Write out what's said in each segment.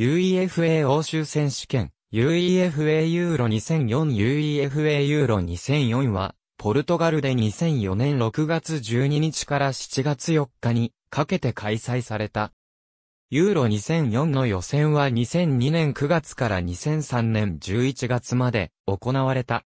UEFA 欧州選手権、UEFA ユーロ2004 UEFA ユーロ2004は、ポルトガルで2004年6月12日から7月4日にかけて開催された。ユーロ2004の予選は2002年9月から2003年11月まで行われた。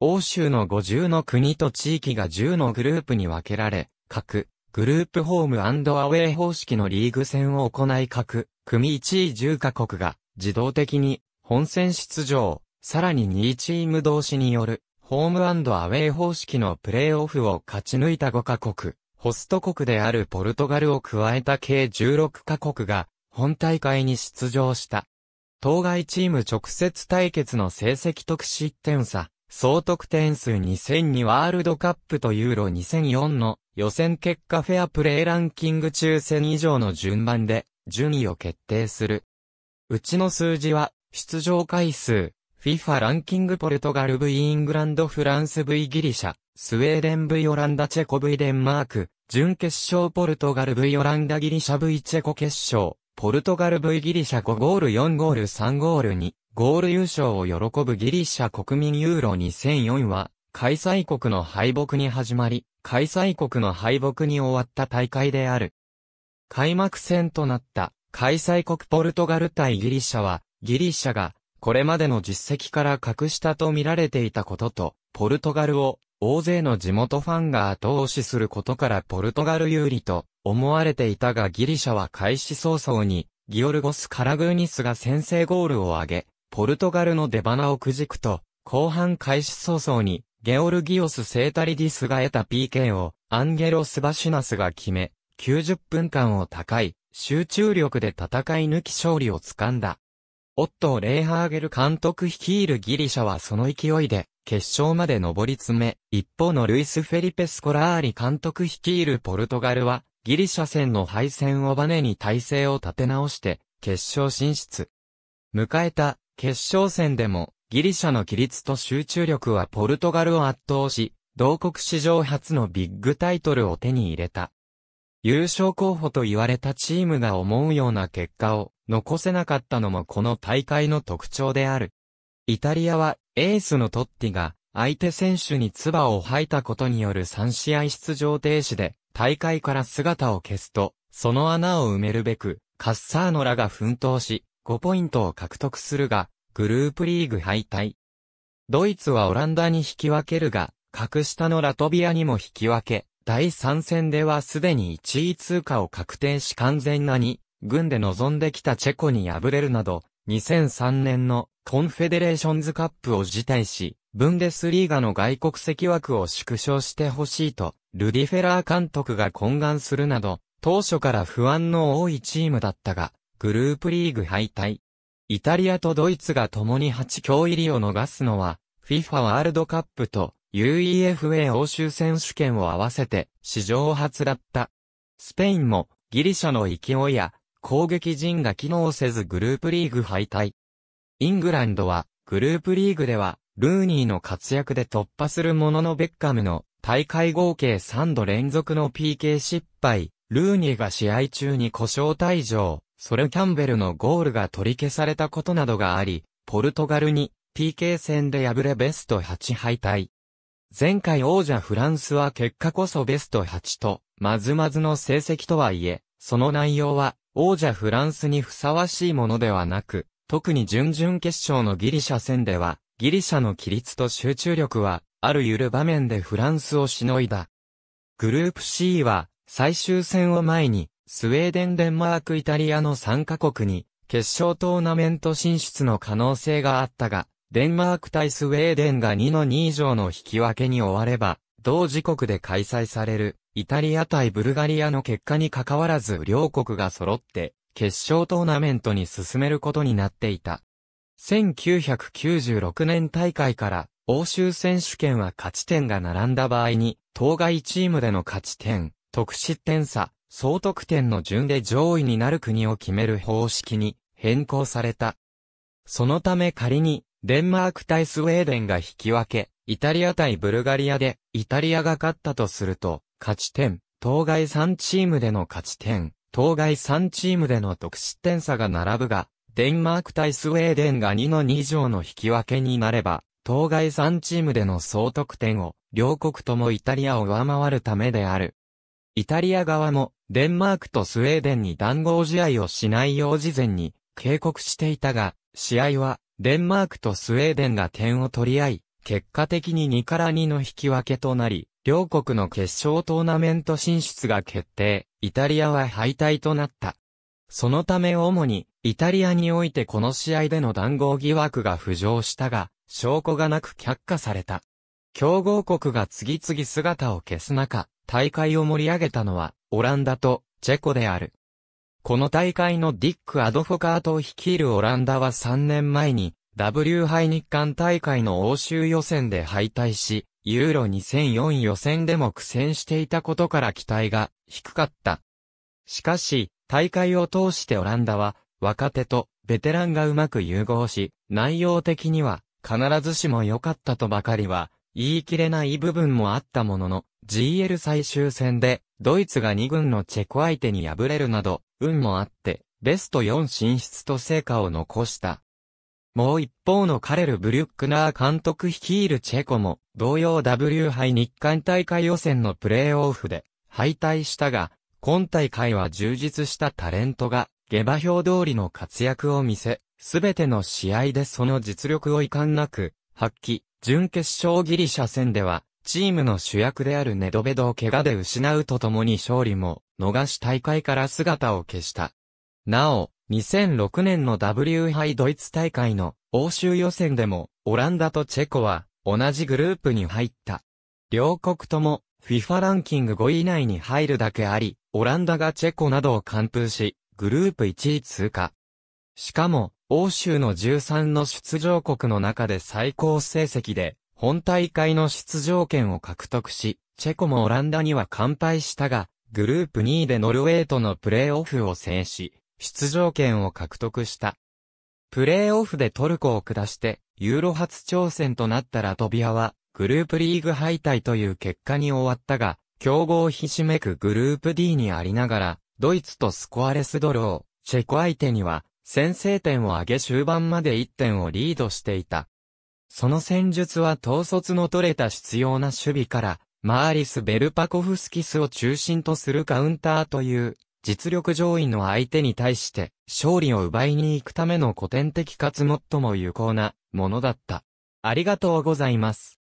欧州の50の国と地域が10のグループに分けられ、各グループホームアウェイ方式のリーグ戦を行い各組1位10カ国が自動的に本戦出場、さらに2チーム同士によるホームアウェイ方式のプレーオフを勝ち抜いた5カ国、ホスト国であるポルトガルを加えた計16カ国が本大会に出場した。当該チーム直接対決の成績得失点差、総得点数2002ワールドカップとユーロ2004の予選結果フェアプレーランキング抽選以上の順番で順位を決定する。うちの数字は、出場回数、FIFA ランキングポルトガル V イングランドフランス V ギリシャ、スウェーデン V オランダチェコ V デンマーク、準決勝ポルトガル V オランダギリシャ V チェコ決勝、ポルトガル V ギリシャ5ゴール4ゴール3ゴール2、ゴール優勝を喜ぶギリシャ国民ユーロ2004は、開催国の敗北に始まり、開催国の敗北に終わった大会である。開幕戦となった開催国ポルトガル対ギリシャは、ギリシャがこれまでの実績から隠したと見られていたことと、ポルトガルを大勢の地元ファンが後押しすることからポルトガル有利と思われていたがギリシャは開始早々にギオルゴス・カラグーニスが先制ゴールを挙げ、ポルトガルの出花をくじくと、後半開始早々にゲオルギオス・セータリディスが得た PK をアンゲロス・バシュナスが決め、90分間を高い、集中力で戦い抜き勝利をつかんだ。オットー・レイハーゲル監督率いるギリシャはその勢いで、決勝まで上り詰め、一方のルイス・フェリペ・スコラーリ監督率いるポルトガルは、ギリシャ戦の敗戦をバネに体勢を立て直して、決勝進出。迎えた、決勝戦でも、ギリシャの規律と集中力はポルトガルを圧倒し、同国史上初のビッグタイトルを手に入れた。優勝候補と言われたチームが思うような結果を残せなかったのもこの大会の特徴である。イタリアはエースのトッティが相手選手に唾を吐いたことによる3試合出場停止で大会から姿を消すと、その穴を埋めるべく、カッサーノらが奮闘し、5ポイントを獲得するが、グループリーグ敗退。ドイツはオランダに引き分けるが、格下のラトビアにも引き分け、第3戦ではすでに1位通過を確定し完全なに、軍で臨んできたチェコに敗れるなど、2003年のコンフェデレーションズカップを辞退し、ブンデスリーガの外国籍枠を縮小してほしいと、ルディフェラー監督が懇願するなど、当初から不安の多いチームだったが、グループリーグ敗退。イタリアとドイツが共に8強入りを逃すのは、FIFA ワールドカップと UEFA 欧州選手権を合わせて史上初だった。スペインもギリシャの勢いや攻撃陣が機能せずグループリーグ敗退。イングランドはグループリーグではルーニーの活躍で突破するもののベッカムの大会合計3度連続の PK 失敗、ルーニーが試合中に故障退場、ソルキャンベルのゴールが取り消されたことなどがあり、ポルトガルに PK 戦で敗れベスト8敗退。前回王者フランスは結果こそベスト8と、まずまずの成績とはいえ、その内容は、王者フランスにふさわしいものではなく、特に準々決勝のギリシャ戦では、ギリシャの規律と集中力は、あるゆる場面でフランスをしのいだ。グループ C は、最終戦を前に、スウェーデン、デンマーク、イタリアの3カ国に、決勝トーナメント進出の可能性があったが、デンマーク対スウェーデンが2の2以上の引き分けに終われば、同時刻で開催される、イタリア対ブルガリアの結果に関わらず両国が揃って、決勝トーナメントに進めることになっていた。1996年大会から、欧州選手権は勝ち点が並んだ場合に、当該チームでの勝ち点、得失点差、総得点の順で上位になる国を決める方式に変更された。そのため仮にデンマーク対スウェーデンが引き分け、イタリア対ブルガリアで、イタリアが勝ったとすると、勝ち点、当該3チームでの勝ち点、当該3チームでの得失点差が並ぶが、デンマーク対スウェーデンが2の2乗の引き分けになれば、当該3チームでの総得点を、両国ともイタリアを上回るためである。イタリア側も、デンマークとスウェーデンに談合試合をしないよう事前に、警告していたが、試合は、デンマークとスウェーデンが点を取り合い、結果的に2から2の引き分けとなり、両国の決勝トーナメント進出が決定、イタリアは敗退となった。そのため主に、イタリアにおいてこの試合での談合疑惑が浮上したが、証拠がなく却下された。強豪国が次々姿を消す中、大会を盛り上げたのは、オランダとチェコである。この大会のディック・アドフォカートを率いるオランダは3年前に W 杯日韓大会の欧州予選で敗退し、ユーロ2004予選でも苦戦していたことから期待が低かった。しかし、大会を通してオランダは若手とベテランがうまく融合し、内容的には必ずしも良かったとばかりは言い切れない部分もあったものの、GL 最終戦でドイツが2軍のチェコ相手に敗れるなど、運もあって、ベスト4進出と成果を残した。もう一方のカレル・ブリュックナー監督率いるチェコも、同様 W 杯日韓大会予選のプレーオフで敗退したが、今大会は充実したタレントが、下馬評通りの活躍を見せ、すべての試合でその実力を遺憾なく、発揮、準決勝ギリシャ戦では、チームの主役であるネドベドを怪我で失うとともに勝利も逃し大会から姿を消した。なお、2006年の W 杯ドイツ大会の欧州予選でもオランダとチェコは同じグループに入った。両国とも FIFA ランキング5位以内に入るだけあり、オランダがチェコなどを完封し、グループ1位通過。しかも、欧州の13の出場国の中で最高成績で、本大会の出場権を獲得し、チェコもオランダには完敗したが、グループ2位でノルウェーとのプレーオフを制し、出場権を獲得した。プレーオフでトルコを下して、ユーロ初挑戦となったラトビアは、グループリーグ敗退という結果に終わったが、競合ひしめくグループ D にありながら、ドイツとスコアレスドロー、チェコ相手には、先制点を挙げ終盤まで1点をリードしていた。その戦術は統率の取れた必要な守備から、マーリス・ベルパコフスキスを中心とするカウンターという、実力上位の相手に対して、勝利を奪いに行くための古典的かつ最も有効なものだった。ありがとうございます。